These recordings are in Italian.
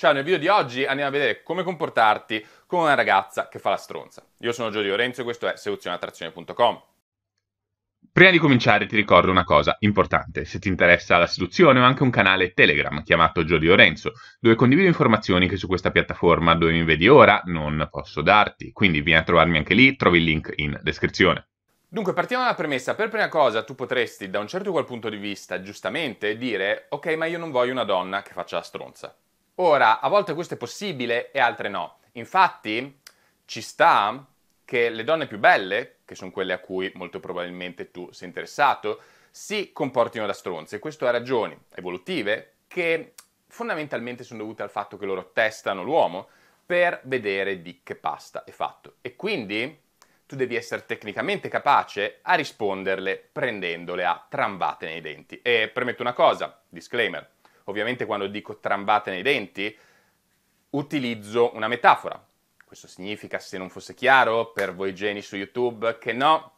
Ciao, nel video di oggi andiamo a vedere come comportarti con una ragazza che fa la stronza. Io sono Giorgio Lorenzo e questo è seduzioneattrazione.com. Prima di cominciare ti ricordo una cosa importante, se ti interessa la seduzione ho anche un canale Telegram chiamato Giorgio Lorenzo, dove condivido informazioni che su questa piattaforma dove mi vedi ora non posso darti, quindi vieni a trovarmi anche lì, trovi il link in descrizione. Dunque, partiamo dalla premessa. Per prima cosa, tu potresti, da un certo qual punto di vista, giustamente, dire ok, ma io non voglio una donna che faccia la stronza. Ora, a volte questo è possibile e altre no. Infatti, ci sta che le donne più belle, che sono quelle a cui molto probabilmente tu sei interessato, si comportino da stronze. Questo ha ragioni evolutive che fondamentalmente sono dovute al fatto che loro testano l'uomo per vedere di che pasta è fatto. E quindi tu devi essere tecnicamente capace a risponderle prendendole a trambate nei denti. E premetto una cosa, disclaimer, ovviamente quando dico trambate nei denti, utilizzo una metafora. Questo significa, se non fosse chiaro per voi geni su YouTube, che no,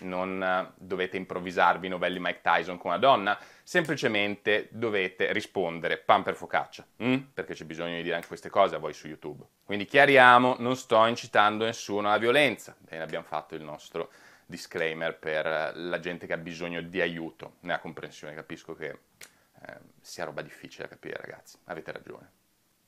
non eh, dovete improvvisarvi novelli Mike Tyson con una donna, semplicemente dovete rispondere pan per focaccia, mm? perché c'è bisogno di dire anche queste cose a voi su YouTube. Quindi chiariamo, non sto incitando nessuno alla violenza. Bene, abbiamo fatto il nostro disclaimer per eh, la gente che ha bisogno di aiuto nella comprensione, capisco che eh, sia roba difficile da capire, ragazzi. Avete ragione.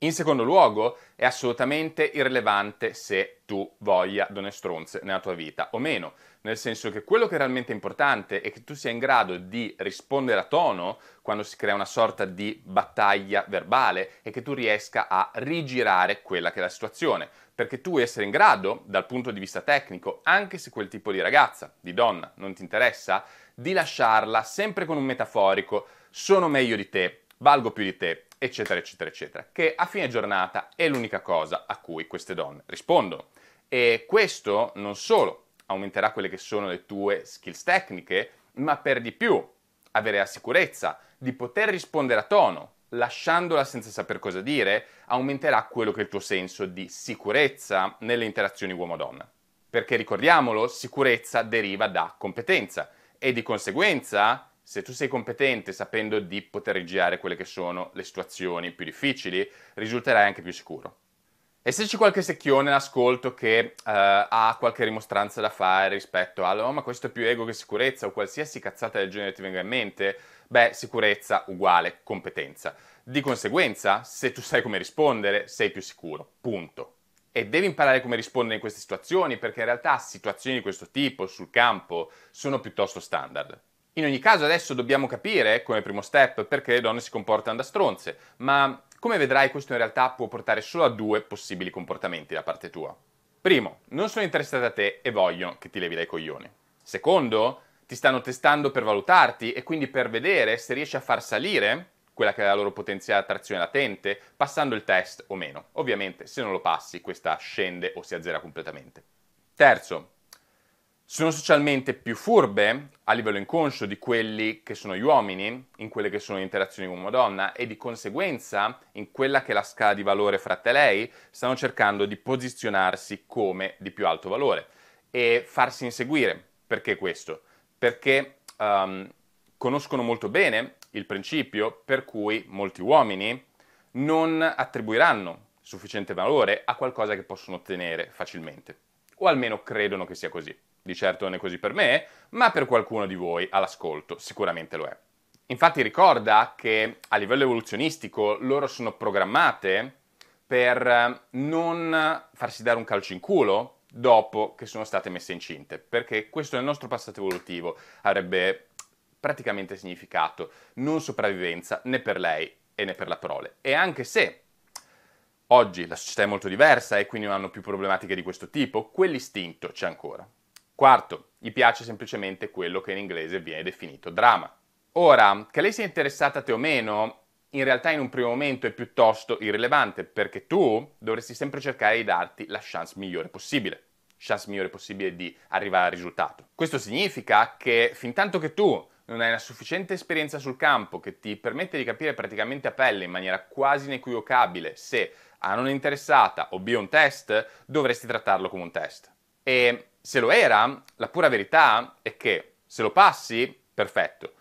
In secondo luogo, è assolutamente irrilevante se tu voglia donne stronze nella tua vita o meno, nel senso che quello che è realmente importante è che tu sia in grado di rispondere a tono quando si crea una sorta di battaglia verbale e che tu riesca a rigirare quella che è la situazione perché tu essere in grado, dal punto di vista tecnico, anche se quel tipo di ragazza, di donna, non ti interessa, di lasciarla sempre con un metaforico, sono meglio di te, valgo più di te, eccetera, eccetera, eccetera, che a fine giornata è l'unica cosa a cui queste donne rispondono. E questo non solo aumenterà quelle che sono le tue skills tecniche, ma per di più avere la sicurezza di poter rispondere a tono, lasciandola senza saper cosa dire, aumenterà quello che è il tuo senso di sicurezza nelle interazioni uomo-donna. Perché ricordiamolo, sicurezza deriva da competenza e di conseguenza, se tu sei competente sapendo di poter girare quelle che sono le situazioni più difficili, risulterai anche più sicuro. E se c'è qualche secchione in che uh, ha qualche rimostranza da fare rispetto a oh, ma questo è più ego che sicurezza o qualsiasi cazzata del genere ti venga in mente, beh, sicurezza uguale competenza. Di conseguenza, se tu sai come rispondere, sei più sicuro. Punto. E devi imparare come rispondere in queste situazioni perché in realtà situazioni di questo tipo sul campo sono piuttosto standard. In ogni caso adesso dobbiamo capire, come primo step, perché le donne si comportano da stronze, ma come vedrai questo in realtà può portare solo a due possibili comportamenti da parte tua. Primo, non sono interessati a te e voglio che ti levi dai coglioni. Secondo, ti stanno testando per valutarti e quindi per vedere se riesci a far salire quella che è la loro potenziale attrazione latente, passando il test o meno. Ovviamente se non lo passi questa scende o si azzera completamente. Terzo, sono socialmente più furbe a livello inconscio di quelli che sono gli uomini, in quelle che sono le interazioni uomo-donna e di conseguenza in quella che è la scala di valore frate lei, stanno cercando di posizionarsi come di più alto valore e farsi inseguire. Perché questo? Perché um, conoscono molto bene il principio per cui molti uomini non attribuiranno sufficiente valore a qualcosa che possono ottenere facilmente o almeno credono che sia così. Di certo non è così per me, ma per qualcuno di voi all'ascolto sicuramente lo è. Infatti ricorda che a livello evoluzionistico loro sono programmate per eh, non farsi dare un calcio in culo dopo che sono state messe incinte, perché questo nel nostro passato evolutivo avrebbe praticamente significato non sopravvivenza né per lei né per la prole. E anche se Oggi la società è molto diversa e quindi non hanno più problematiche di questo tipo, quell'istinto c'è ancora. Quarto, gli piace semplicemente quello che in inglese viene definito drama. Ora, che lei sia interessata a te o meno, in realtà in un primo momento è piuttosto irrilevante, perché tu dovresti sempre cercare di darti la chance migliore possibile chance migliore possibile di arrivare al risultato. Questo significa che fin tanto che tu non hai la sufficiente esperienza sul campo che ti permette di capire praticamente a pelle in maniera quasi inequivocabile se a ah, non interessata o B un test, dovresti trattarlo come un test. E se lo era, la pura verità è che se lo passi, perfetto.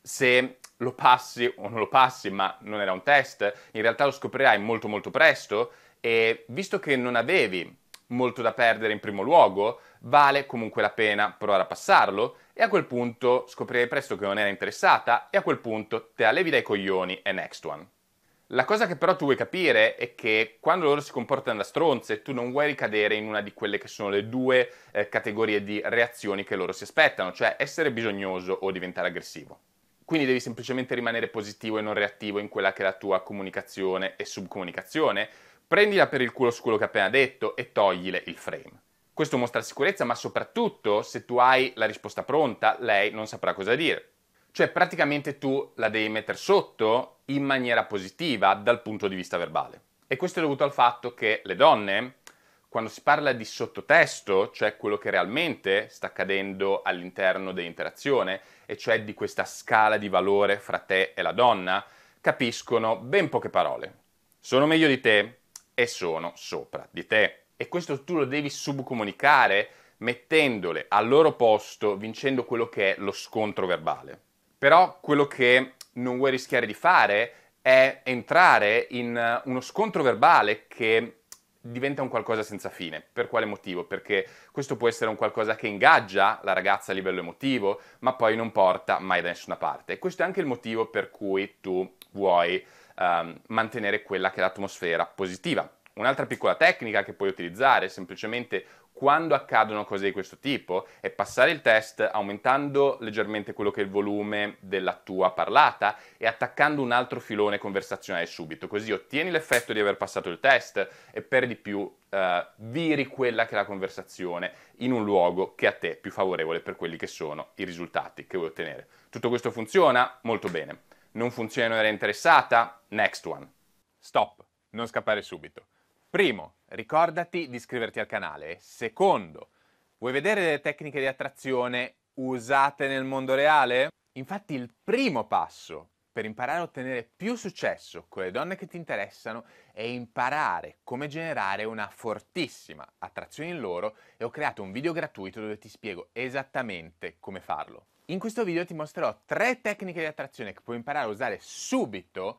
Se lo passi o non lo passi, ma non era un test, in realtà lo scoprirai molto molto presto e visto che non avevi molto da perdere in primo luogo, vale comunque la pena provare a passarlo e a quel punto scoprirai presto che non era interessata e a quel punto te la levi dai coglioni e next one. La cosa che però tu vuoi capire è che quando loro si comportano da stronze, tu non vuoi ricadere in una di quelle che sono le due eh, categorie di reazioni che loro si aspettano, cioè essere bisognoso o diventare aggressivo. Quindi devi semplicemente rimanere positivo e non reattivo in quella che è la tua comunicazione e subcomunicazione. Prendila per il culo su quello che ho appena detto e toglile il frame. Questo mostra sicurezza, ma soprattutto se tu hai la risposta pronta, lei non saprà cosa dire. Cioè praticamente tu la devi mettere sotto in maniera positiva dal punto di vista verbale. E questo è dovuto al fatto che le donne, quando si parla di sottotesto, cioè quello che realmente sta accadendo all'interno dell'interazione, e cioè di questa scala di valore fra te e la donna, capiscono ben poche parole. Sono meglio di te e sono sopra di te. E questo tu lo devi subcomunicare mettendole al loro posto, vincendo quello che è lo scontro verbale. Però quello che non vuoi rischiare di fare è entrare in eh, uno scontro verbale che diventa un qualcosa senza fine. Per quale motivo? Perché questo può essere un qualcosa che ingaggia la ragazza a livello emotivo, ma poi non porta mai da nessuna parte. Questo è anche il motivo per cui tu vuoi um, mantenere quella che è l'atmosfera positiva. Un'altra piccola tecnica che puoi utilizzare semplicemente quando accadono cose di questo tipo è passare il test aumentando leggermente quello che è il volume della tua parlata e attaccando un altro filone conversazionale subito, così ottieni l'effetto di aver passato il test e per di più eh, viri quella che è la conversazione in un luogo che a te è più favorevole per quelli che sono i risultati che vuoi ottenere. Tutto questo funziona? Molto bene. Non funziona in un'area interessata? Next one. Stop, non scappare subito. Primo, ricordati di iscriverti al canale. Secondo, vuoi vedere le tecniche di attrazione usate nel mondo reale? Infatti il primo passo per imparare a ottenere più successo con le donne che ti interessano è imparare come generare una fortissima attrazione in loro e ho creato un video gratuito dove ti spiego esattamente come farlo. In questo video ti mostrerò tre tecniche di attrazione che puoi imparare a usare subito